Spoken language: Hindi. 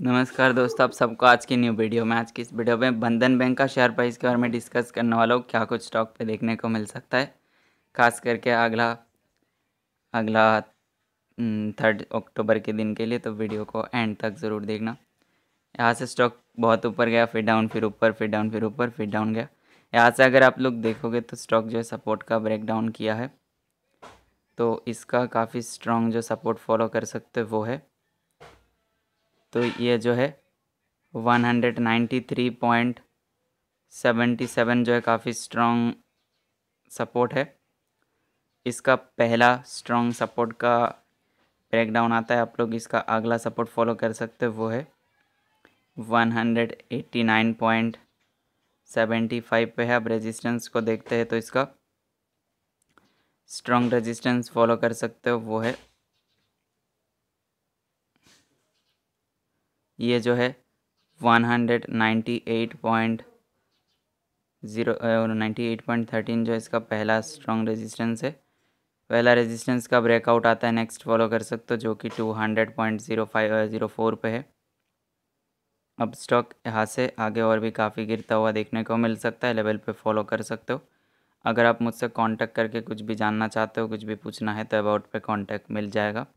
नमस्कार दोस्तों आप सबको आज की न्यू वीडियो में आज की इस वीडियो में बंधन बैंक का शेयर प्राइस के बारे में डिस्कस करने वाला हूँ क्या कुछ स्टॉक पे देखने को मिल सकता है खास करके अगला अगला थर्ड हम्म, अक्टूबर के दिन के लिए तो वीडियो को एंड तक ज़रूर देखना यहाँ से स्टॉक बहुत ऊपर गया फिर डाउन फिर ऊपर फिर डाउन फिर ऊपर फिर डाउन गया यहाँ से अगर आप लोग देखोगे तो स्टॉक जो है सपोर्ट का ब्रेक डाउन किया है तो इसका काफ़ी स्ट्रॉन्ग जो सपोर्ट फॉलो कर सकते वो है तो ये जो है 193.77 जो है काफ़ी स्ट्रॉन्ग सपोर्ट है इसका पहला स्ट्रॉन्ग सपोर्ट का ब्रेकडाउन आता है आप लोग इसका अगला सपोर्ट फॉलो कर सकते हो वो है 189.75 पे है अब रेजिस्टेंस को देखते हैं तो इसका स्ट्रॉन्ग रेजिस्टेंस फॉलो कर सकते हो वो है ये जो है one hundred ninety eight point zero ninety eight point thirteen जो इसका पहला स्ट्रॉन्ग रेजिस्टेंस है पहला रेजिस्टेंस का ब्रेकआउट आता है नेक्स्ट फॉलो कर सकते हो जो कि two hundred point zero five zero four पर है अब स्टॉक यहाँ से आगे और भी काफ़ी गिरता हुआ देखने को मिल सकता है लेवल पे फॉलो कर सकते हो अगर आप मुझसे कांटेक्ट करके कुछ भी जानना चाहते हो कुछ भी पूछना है तो अबाउट पे कांटेक्ट मिल जाएगा